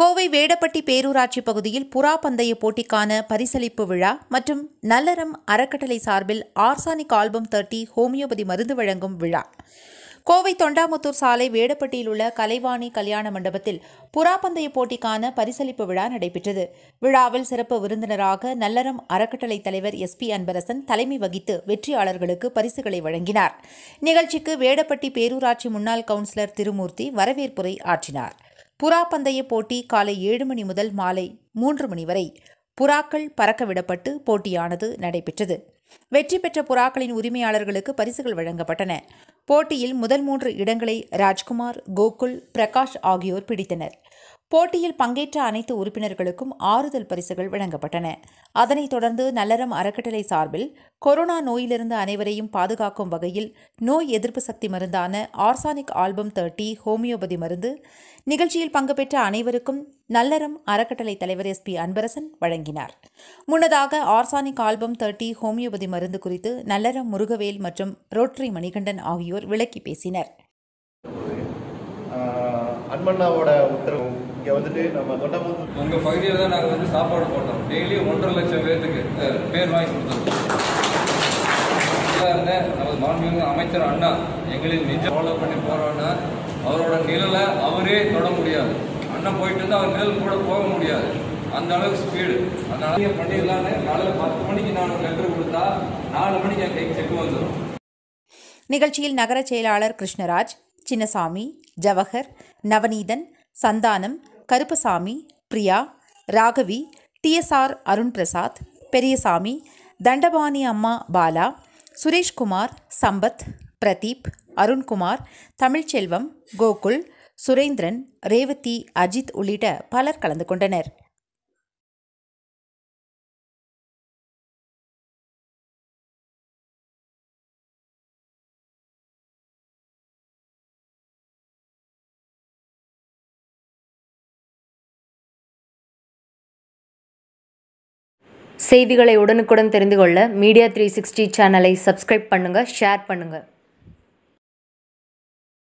கோவை வேடப்பட்டி பேரூராட்சி பகுதியில் புறா பந்தய போட்டிக்கான பரிசளிப்பு விழா மற்றும் நல்லறம் அறக்கட்டளை சார்பில் ஆர்சானிக் ஆல்பம் தேர்ட்டி ஹோமியோபதி மருந்து வழங்கும் விழா கோவை தொண்டாமுத்தூர் சாலை வேடப்பட்டியில் உள்ள கலைவாணி கல்யாண மண்டபத்தில் புறா பந்தய போட்டிக்கான பரிசளிப்பு விழா நடைபெற்றது விழாவில் சிறப்பு விருந்தினராக நல்லறம் அறக்கட்டளை தலைவர் எஸ் பி அன்பரசன் தலைமை வகித்து வெற்றியாளர்களுக்கு பரிசுகளை வழங்கினார் நிகழ்ச்சிக்கு வேடப்பட்டி பேரூராட்சி முன்னாள் கவுன்சிலர் திருமூர்த்தி வரவேற்புரை ஆற்றினார் புறா பந்தய போட்டி காலை ஏழு மணி முதல் மாலை மூன்று மணி வரை புறாக்கள் பறக்கவிடப்பட்டு போட்டியானது நடைபெற்றது வெற்றி பெற்ற புறாக்களின் உரிமையாளர்களுக்கு பரிசுகள் வழங்கப்பட்டன போட்டியில் முதல் மூன்று இடங்களை ராஜ்குமார் கோகுல் பிரகாஷ் ஆகியோர் பிடித்தனர் போட்டியில் பங்கேற்ற அனைத்து உறுப்பினர்களுக்கும் ஆறுதல் பரிசுகள் வழங்கப்பட்டன அதனைத் தொடர்ந்து நல்லறம் அறக்கட்டளை சார்பில் கொரோனா நோயிலிருந்து அனைவரையும் பாதுகாக்கும் வகையில் நோய் எதிர்ப்பு சக்தி மருந்தான ஆர்சானிக் ஆல்பம் தேர்ட்டி ஹோமியோபதி மருந்து நிகழ்ச்சியில் பங்கு பெற்ற அனைவருக்கும் நல்லறம் அறக்கட்டளை தலைவர் எஸ் பி அன்பரசன் வழங்கினார் முன்னதாக ஆர்சானிக் ஆல்பம் தேர்ட்டி ஹோமியோபதி மருந்து குறித்து நல்லறம் முருகவேல் மற்றும் ரோட்ரி மணிகண்டன் ஆகியோர் விளக்கி பேசினர் அன்பண்ணாவோட உத்தரவு இங்கே வந்துட்டு நம்ம தொட்டமுத்து உங்கள் பகுதியில் தான் நாங்கள் வந்து சாப்பாடு போட்டோம் டெய்லி ஒன்றரை லட்சம் பேர்த்துக்கு பேர் வாங்கி கொடுத்தோம் இருந்த நமது மாண்புமிகு அமைச்சர் அண்ணா எங்களின் நிஜம் ஃபாலோ பண்ணி போகிறோன்னா அவரோட நிழலை அவரே தொட முடியாது அண்ணன் போயிட்டு இருந்தால் அவர் நிழல் கூட போக முடியாது அந்த அளவுக்கு ஸ்பீடு அந்த அதனால பண்ணிடலான்னு நாலு பத்து மணிக்கு நான் லெட்டர் கொடுத்தா நாலு மணிக்கு என் கைக்கு செக் வந்துடும் நிகழ்ச்சியில் நகர செயலாளர் கிருஷ்ணராஜ் சின்னசாமி ஜவஹர் நவநீதன் சந்தானம் கருப்பசாமி பிரியா ராகவி டிஎஸ்ஆர் அருண் பிரசாத் பெரியசாமி தண்டபாணி அம்மா பாலா சுரேஷ்குமார் சம்பத் பிரதீப் அருண்குமார் தமிழ்ச்செல்வம் கோகுல் சுரேந்திரன் ரேவதி அஜித் உள்ளிட்ட பலர் கலந்து கொண்டனர் செய்திகளை உடனுக்குடன் தெரிந்து கொள்ள மீடியா த்ரீ சிக்ஸ்டி சேனலை சப்ஸ்கிரைப் பண்ணுங்கள் ஷேர் பண்ணுங்கள்